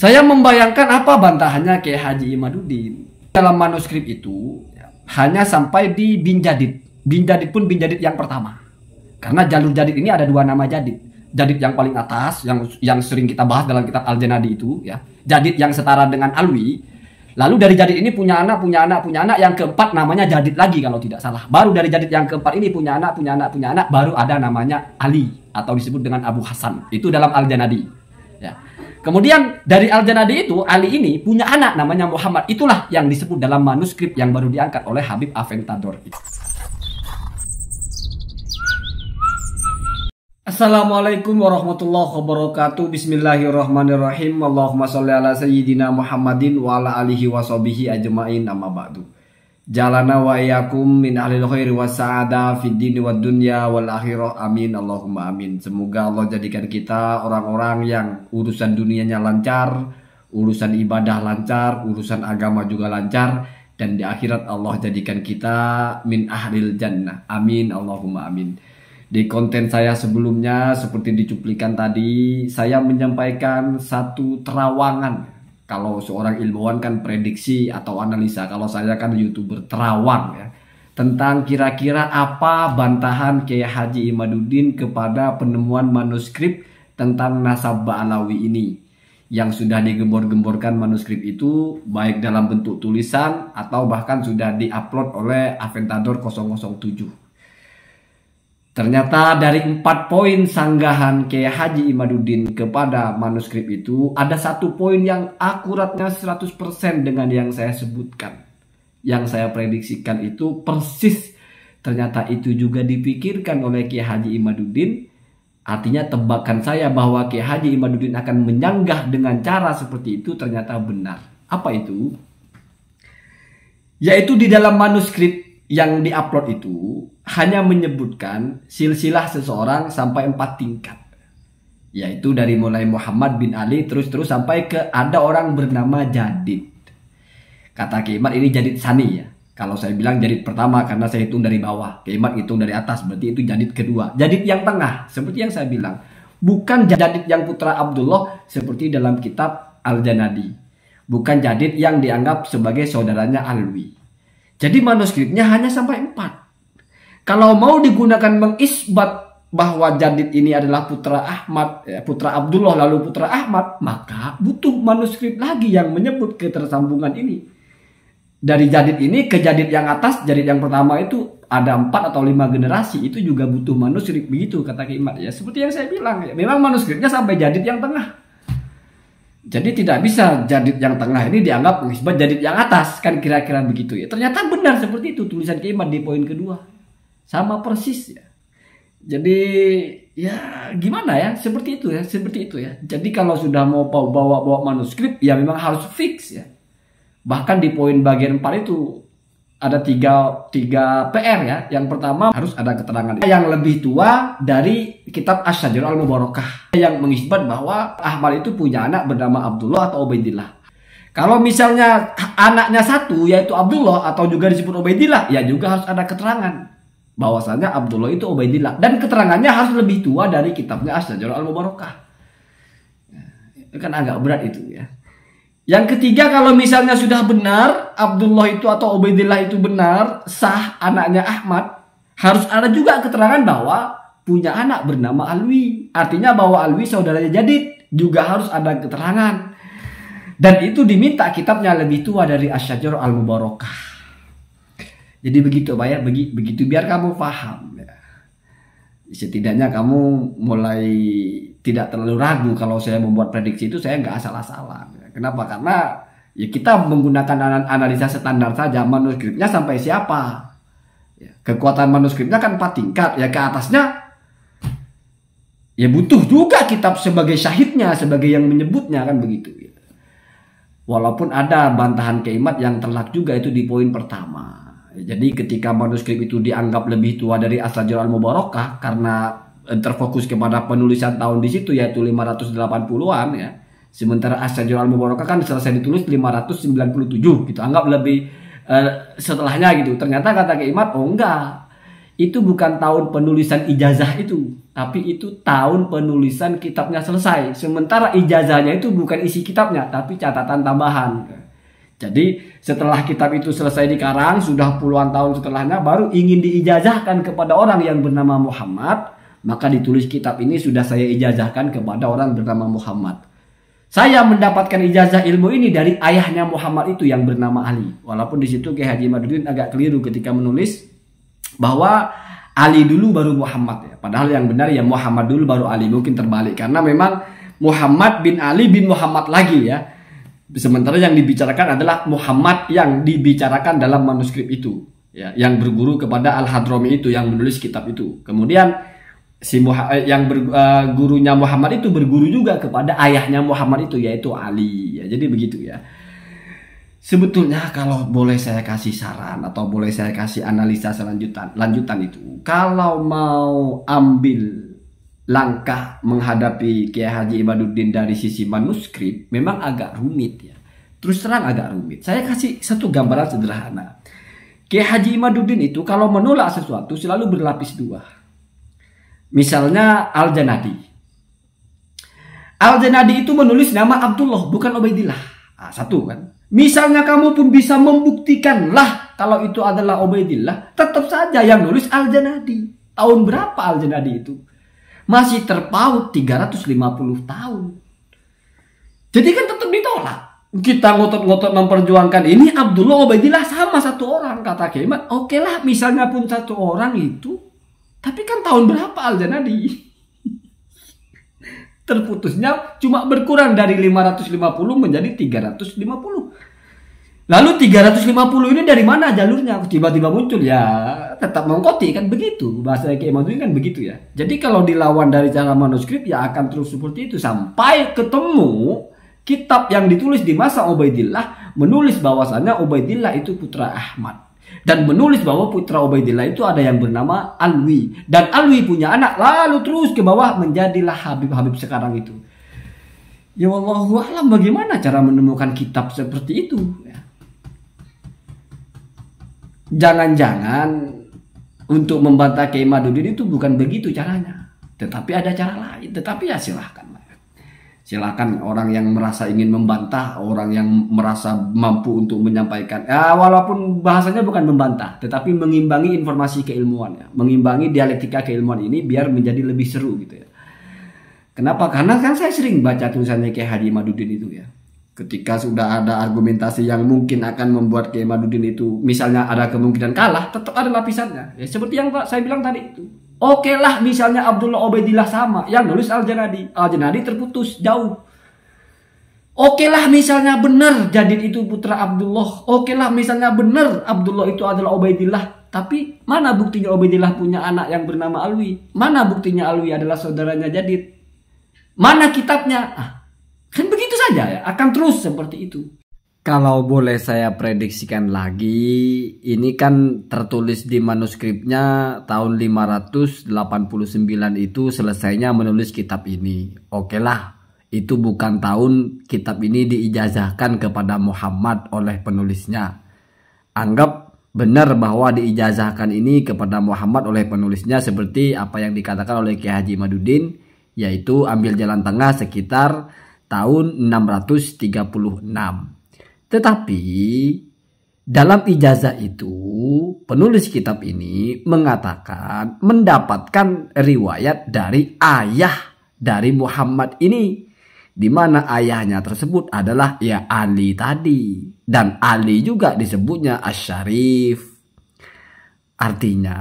Saya membayangkan apa bantahannya ke Haji Imaduddin. Dalam manuskrip itu ya, hanya sampai di bin Jadid. Bin Jadid pun bin Jadid yang pertama. Karena jalur Jadid ini ada dua nama Jadid. Jadid yang paling atas yang yang sering kita bahas dalam kitab Al-Janadi itu ya. Jadid yang setara dengan Alwi. Lalu dari Jadid ini punya anak, punya anak, punya anak yang keempat namanya Jadid lagi kalau tidak salah. Baru dari Jadid yang keempat ini punya anak, punya anak, punya anak baru ada namanya Ali atau disebut dengan Abu Hasan. Itu dalam Al-Janadi. Kemudian dari Al-Janadi itu Ali ini punya anak namanya Muhammad. Itulah yang disebut dalam manuskrip yang baru diangkat oleh Habib Aventador. Assalamualaikum warahmatullahi wabarakatuh Bismillahirrahmanirrahim Allahumma salli ala sayyidina Muhammadin Wa ala alihi wa ajma'in amma ba'du Jalana wa iyakum min ahlil khairi wa sa'ada fid dini wa dunya wal akhirah amin Allahumma amin Semoga Allah jadikan kita orang-orang yang urusan dunianya lancar Urusan ibadah lancar, urusan agama juga lancar Dan di akhirat Allah jadikan kita min ahlil jannah Amin Allahumma amin di konten saya sebelumnya seperti dicuplikan tadi, saya menyampaikan satu terawangan kalau seorang ilmuwan kan prediksi atau analisa, kalau saya kan youtuber terawan ya. Tentang kira-kira apa bantahan Kiai Haji Imaduddin kepada penemuan manuskrip tentang nasab Alawi ini yang sudah digembor-gemborkan manuskrip itu baik dalam bentuk tulisan atau bahkan sudah diupload oleh Aventador 007. Ternyata dari empat poin sanggahan Kiai Haji Imaduddin kepada manuskrip itu ada satu poin yang akuratnya 100% dengan yang saya sebutkan. Yang saya prediksikan itu persis ternyata itu juga dipikirkan oleh Kiai Haji Imaduddin. Artinya tebakan saya bahwa Kiai Haji Imaduddin akan menyanggah dengan cara seperti itu ternyata benar. Apa itu? Yaitu di dalam manuskrip yang diupload itu hanya menyebutkan silsilah seseorang sampai empat tingkat yaitu dari mulai Muhammad bin Ali terus-terus sampai ke ada orang bernama Jadid kata Kiamat ini Jadid Sani ya kalau saya bilang Jadid pertama karena saya hitung dari bawah Kiamat hitung dari atas berarti itu Jadid kedua Jadid yang tengah seperti yang saya bilang bukan Jadid yang putra Abdullah seperti dalam kitab Al-Janadi bukan Jadid yang dianggap sebagai saudaranya Alwi jadi manuskripnya hanya sampai empat. Kalau mau digunakan mengisbat bahwa Jadid ini adalah putra Ahmad, ya, putra Abdullah lalu putra Ahmad, maka butuh manuskrip lagi yang menyebut ketersambungan ini. Dari Jadid ini ke Jadid yang atas, Jadid yang pertama itu ada empat atau lima generasi itu juga butuh manuskrip begitu kata Kimat ya. Seperti yang saya bilang, ya, memang manuskripnya sampai Jadid yang tengah. Jadi tidak bisa jadid yang tengah ini dianggap nisbat jadid yang atas kan kira-kira begitu ya. Ternyata benar seperti itu tulisan keimat di poin kedua. Sama persis ya. Jadi ya gimana ya seperti itu ya seperti itu ya. Jadi kalau sudah mau bawa-bawa manuskrip ya memang harus fix ya. Bahkan di poin bagian 4 itu ada tiga, tiga PR ya. Yang pertama harus ada keterangan yang lebih tua dari kitab Asyajir Al-Mubarakah yang mengisbat bahwa Ahmad itu punya anak bernama Abdullah atau Ubaidillah. Kalau misalnya anaknya satu yaitu Abdullah atau juga disebut Ubaidillah ya juga harus ada keterangan bahwasanya Abdullah itu Ubaidillah dan keterangannya harus lebih tua dari kitabnya Asyajir Al-Mubarakah. Ya, kan agak berat itu ya. Yang ketiga kalau misalnya sudah benar Abdullah itu atau Ubaidillah itu benar sah anaknya Ahmad harus ada juga keterangan bahwa punya anak bernama Alwi. Artinya bahwa Alwi saudaranya Jadid juga harus ada keterangan. Dan itu diminta kitabnya lebih tua dari Asyajur Al-Mubarakah. Jadi begitu bayar begitu biar kamu paham ya. Setidaknya kamu mulai tidak terlalu ragu kalau saya membuat prediksi itu saya nggak salah asalan Kenapa? Karena ya kita menggunakan analisa standar saja manuskripnya sampai siapa. Ya, kekuatan manuskripnya kan empat tingkat ya ke atasnya ya butuh juga kitab sebagai syahidnya sebagai yang menyebutnya kan begitu. Gitu. Walaupun ada bantahan keimat yang telak juga itu di poin pertama. Jadi ketika manuskrip itu dianggap lebih tua dari asal Al-Mubarakah karena eh, terfokus kepada penulisan tahun di situ yaitu 580-an ya. Sementara Asyajur Al-Mubarakah kan selesai ditulis 597 gitu. Anggap lebih uh, setelahnya gitu. Ternyata kata keimat, oh enggak. Itu bukan tahun penulisan ijazah itu. Tapi itu tahun penulisan kitabnya selesai. Sementara ijazahnya itu bukan isi kitabnya. Tapi catatan tambahan. Jadi setelah kitab itu selesai dikarang, sudah puluhan tahun setelahnya baru ingin diijazahkan kepada orang yang bernama Muhammad, maka ditulis kitab ini sudah saya ijazahkan kepada orang bernama Muhammad. Saya mendapatkan ijazah ilmu ini dari ayahnya Muhammad itu yang bernama Ali. Walaupun di situ Kiai Haji Madudin agak keliru ketika menulis bahwa Ali dulu baru Muhammad ya. Padahal yang benar ya Muhammad dulu baru Ali mungkin terbalik karena memang Muhammad bin Ali bin Muhammad lagi ya. Sementara yang dibicarakan adalah Muhammad yang dibicarakan dalam manuskrip itu ya yang berguru kepada al Hadromi itu yang menulis kitab itu. Kemudian si Muhammad, eh, yang ber, uh, gurunya Muhammad itu berguru juga kepada ayahnya Muhammad itu yaitu Ali ya jadi begitu ya sebetulnya kalau boleh saya kasih saran atau boleh saya kasih analisa selanjutan lanjutan itu kalau mau ambil langkah menghadapi Kiai Haji Ibaduddin dari sisi manuskrip memang agak rumit ya terus terang agak rumit saya kasih satu gambaran sederhana Kiai Haji Imaduddin itu kalau menolak sesuatu selalu berlapis dua Misalnya Al-Janadi. Al-Janadi itu menulis nama Abdullah bukan Ubaidillah. Nah, satu kan. Misalnya kamu pun bisa membuktikanlah kalau itu adalah Ubaidillah, tetap saja yang nulis Al-Janadi. Tahun berapa Al-Janadi itu? Masih terpaut 350 tahun. Jadi kan tetap ditolak. Kita ngotot-ngotot memperjuangkan ini Abdullah Ubaidillah sama satu orang kata Kemat. Oke lah misalnya pun satu orang itu tapi kan tahun berapa Al Janadi? Terputusnya cuma berkurang dari 550 menjadi 350. Lalu 350 ini dari mana jalurnya? Tiba-tiba muncul ya tetap mengkoti kan begitu bahasa Eki Mansuri kan begitu ya. Jadi kalau dilawan dari cara manuskrip ya akan terus seperti itu sampai ketemu kitab yang ditulis di masa Ubaidillah menulis bahwasannya Ubaidillah itu putra Ahmad dan menulis bahwa putra Ubaidillah itu ada yang bernama Alwi dan Alwi punya anak lalu terus ke bawah menjadilah Habib Habib sekarang itu ya Allah alam bagaimana cara menemukan kitab seperti itu ya. jangan-jangan untuk membantah Kiai Madudin itu bukan begitu caranya tetapi ada cara lain tetapi ya silahkan Silakan orang yang merasa ingin membantah, orang yang merasa mampu untuk menyampaikan. Ya, walaupun bahasanya bukan membantah, tetapi mengimbangi informasi keilmuan ya, mengimbangi dialektika keilmuan ini biar menjadi lebih seru gitu ya. Kenapa? Karena kan saya sering baca tulisannya ke Hadi Madudin itu ya. Ketika sudah ada argumentasi yang mungkin akan membuat Kiai Madudin itu misalnya ada kemungkinan kalah, tetap ada lapisannya. Ya seperti yang saya bilang tadi itu Oke okay lah misalnya Abdullah Obedillah sama. Yang nulis Al-Janadi. Al-Janadi terputus jauh. Oke okay lah misalnya benar Jadid itu putra Abdullah. Oke okay lah misalnya benar Abdullah itu adalah Obedillah. Tapi mana buktinya Obedillah punya anak yang bernama Alwi? Mana buktinya Alwi adalah saudaranya Jadid? Mana kitabnya? Ah, kan begitu saja ya. Akan terus seperti itu. Kalau boleh saya prediksikan lagi, ini kan tertulis di manuskripnya tahun 589 itu selesainya menulis kitab ini. Oke lah, itu bukan tahun kitab ini diijazahkan kepada Muhammad oleh penulisnya. Anggap benar bahwa diijazahkan ini kepada Muhammad oleh penulisnya seperti apa yang dikatakan oleh Kiai Haji Madudin, yaitu ambil jalan tengah sekitar tahun 636. Tetapi dalam ijazah itu penulis kitab ini mengatakan mendapatkan riwayat dari ayah dari Muhammad ini di mana ayahnya tersebut adalah ya Ali tadi dan Ali juga disebutnya Asyarif. Artinya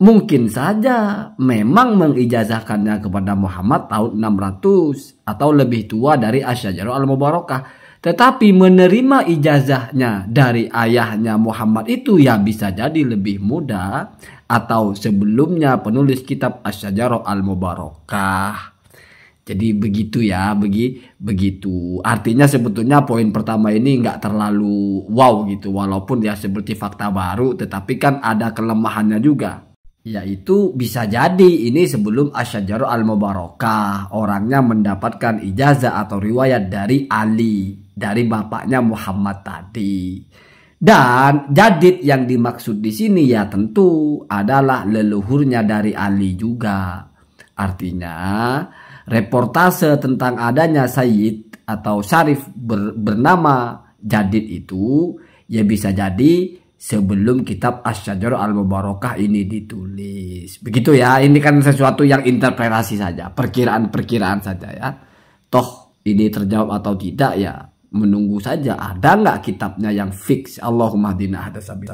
mungkin saja memang mengijazahkannya kepada Muhammad tahun 600 atau lebih tua dari Asyajarul Al-Mubarakah tetapi menerima ijazahnya dari ayahnya Muhammad itu ya bisa jadi lebih mudah atau sebelumnya penulis kitab Asyajaroh Al-Mubarakah. Jadi begitu ya, begi begitu. Artinya sebetulnya poin pertama ini nggak terlalu wow gitu, walaupun ya seperti fakta baru, tetapi kan ada kelemahannya juga. Yaitu bisa jadi ini sebelum Asyajaroh Al-Mubarakah orangnya mendapatkan ijazah atau riwayat dari Ali dari bapaknya Muhammad tadi. Dan jadid yang dimaksud di sini ya tentu adalah leluhurnya dari Ali juga. Artinya reportase tentang adanya Sayyid atau Syarif ber, bernama Jadid itu ya bisa jadi sebelum kitab Asyajar Al-Mubarakah ini ditulis. Begitu ya, ini kan sesuatu yang interpretasi saja, perkiraan-perkiraan saja ya. Toh ini terjawab atau tidak ya menunggu saja ada nggak kitabnya yang fix Allahumma dina sabi.